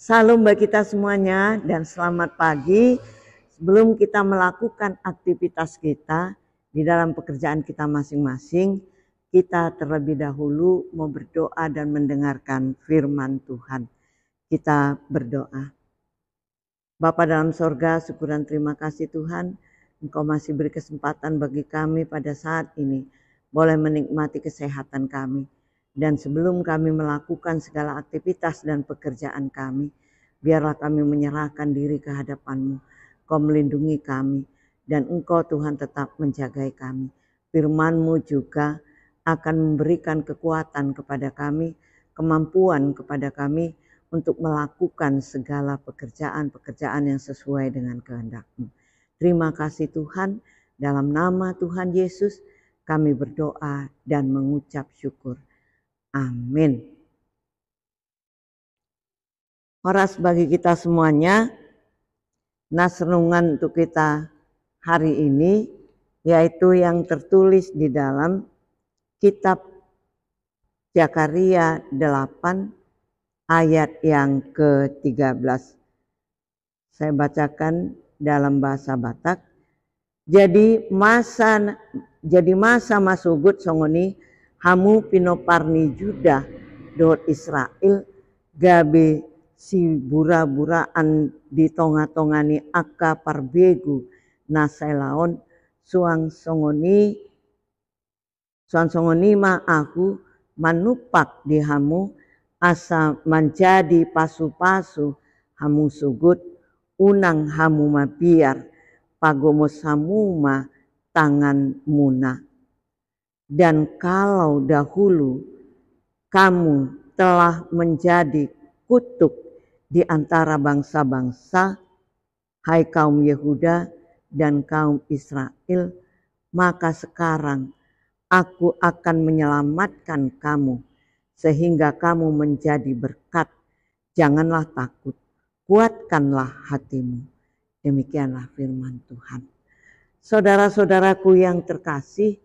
Salam bagi kita semuanya dan selamat pagi. Sebelum kita melakukan aktivitas kita di dalam pekerjaan kita masing-masing, kita terlebih dahulu mau berdoa dan mendengarkan firman Tuhan. Kita berdoa. Bapak dalam sorga, syukur dan terima kasih Tuhan. Engkau masih beri kesempatan bagi kami pada saat ini. Boleh menikmati kesehatan kami. Dan sebelum kami melakukan segala aktivitas dan pekerjaan kami, biarlah kami menyerahkan diri ke hadapan-Mu. Kau melindungi kami dan Engkau Tuhan tetap menjagai kami. Firman-Mu juga akan memberikan kekuatan kepada kami, kemampuan kepada kami untuk melakukan segala pekerjaan-pekerjaan yang sesuai dengan kehendak-Mu. Terima kasih Tuhan, dalam nama Tuhan Yesus kami berdoa dan mengucap syukur. Amin. Horas bagi kita semuanya. nasrungan untuk kita hari ini yaitu yang tertulis di dalam kitab Zakaria 8 ayat yang ke-13. Saya bacakan dalam bahasa Batak. Jadi masa jadi masa masugut songoni hamu pinoparni juda dot Israel gabe si bura-buraan di tonga-tongani akka parbegu naselaon suang songoni suang songoni ma aku manupak di hamu asa menjadi pasu-pasu hamu sugut unang hamu mapiar pagomos hamu ma tangan munah dan kalau dahulu kamu telah menjadi kutuk di antara bangsa-bangsa, hai kaum Yehuda dan kaum Israel, maka sekarang aku akan menyelamatkan kamu sehingga kamu menjadi berkat. Janganlah takut, kuatkanlah hatimu. Demikianlah firman Tuhan. Saudara-saudaraku yang terkasih,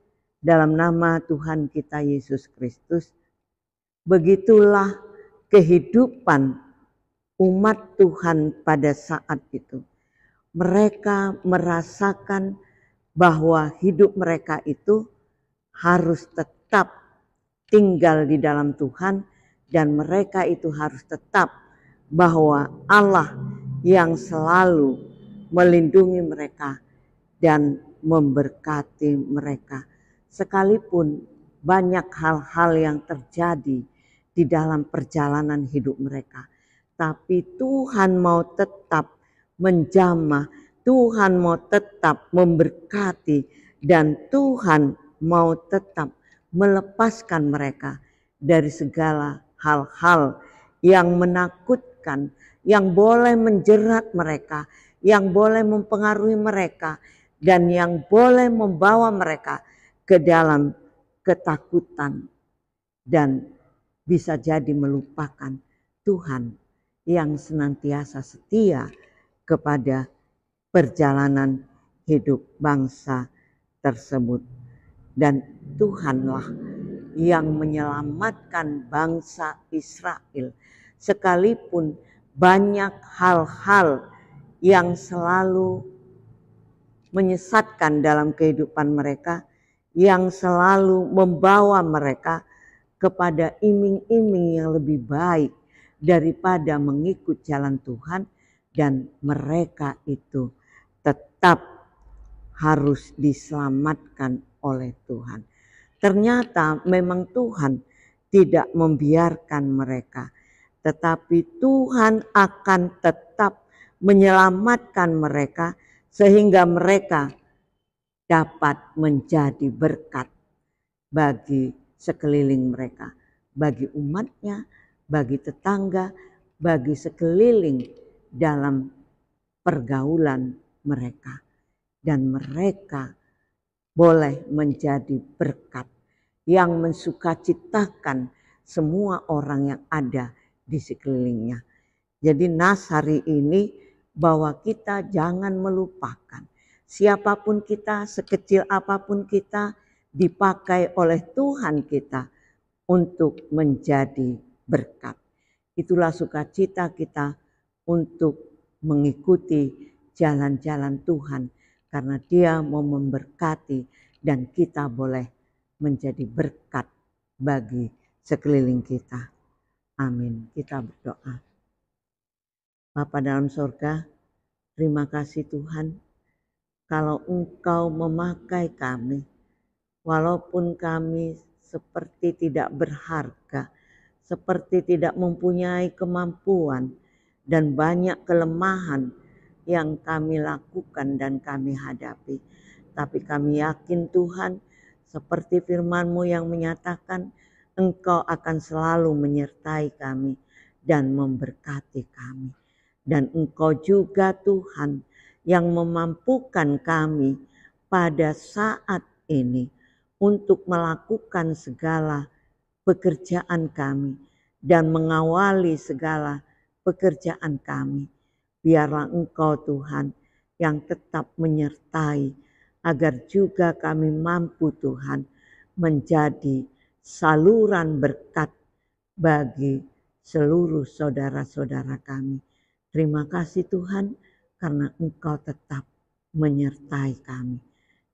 dalam nama Tuhan kita Yesus Kristus. Begitulah kehidupan umat Tuhan pada saat itu. Mereka merasakan bahwa hidup mereka itu harus tetap tinggal di dalam Tuhan dan mereka itu harus tetap bahwa Allah yang selalu melindungi mereka dan memberkati mereka sekalipun banyak hal-hal yang terjadi di dalam perjalanan hidup mereka. Tapi Tuhan mau tetap menjamah, Tuhan mau tetap memberkati, dan Tuhan mau tetap melepaskan mereka dari segala hal-hal yang menakutkan, yang boleh menjerat mereka, yang boleh mempengaruhi mereka, dan yang boleh membawa mereka ke dalam ketakutan dan bisa jadi melupakan Tuhan yang senantiasa setia kepada perjalanan hidup bangsa tersebut. Dan Tuhanlah yang menyelamatkan bangsa Israel sekalipun banyak hal-hal yang selalu menyesatkan dalam kehidupan mereka, yang selalu membawa mereka kepada iming-iming yang lebih baik daripada mengikut jalan Tuhan dan mereka itu tetap harus diselamatkan oleh Tuhan. Ternyata memang Tuhan tidak membiarkan mereka, tetapi Tuhan akan tetap menyelamatkan mereka sehingga mereka dapat menjadi berkat bagi sekeliling mereka, bagi umatnya, bagi tetangga, bagi sekeliling dalam pergaulan mereka, dan mereka boleh menjadi berkat yang mensukacitakan semua orang yang ada di sekelilingnya. Jadi nas hari ini bahwa kita jangan melupakan Siapapun kita, sekecil apapun kita, dipakai oleh Tuhan kita untuk menjadi berkat. Itulah sukacita kita untuk mengikuti jalan-jalan Tuhan karena dia mau memberkati dan kita boleh menjadi berkat bagi sekeliling kita. Amin. Kita berdoa. Bapa dalam sorga, terima kasih Tuhan kalau engkau memakai kami, walaupun kami seperti tidak berharga, seperti tidak mempunyai kemampuan dan banyak kelemahan yang kami lakukan dan kami hadapi. Tapi kami yakin Tuhan, seperti firman-Mu yang menyatakan, Engkau akan selalu menyertai kami dan memberkati kami. Dan Engkau juga Tuhan, yang memampukan kami pada saat ini untuk melakukan segala pekerjaan kami dan mengawali segala pekerjaan kami. Biarlah Engkau Tuhan yang tetap menyertai agar juga kami mampu Tuhan menjadi saluran berkat bagi seluruh saudara-saudara kami. Terima kasih Tuhan karena Engkau tetap menyertai kami.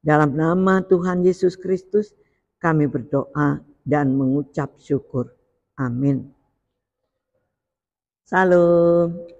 Dalam nama Tuhan Yesus Kristus, kami berdoa dan mengucap syukur. Amin. Salam.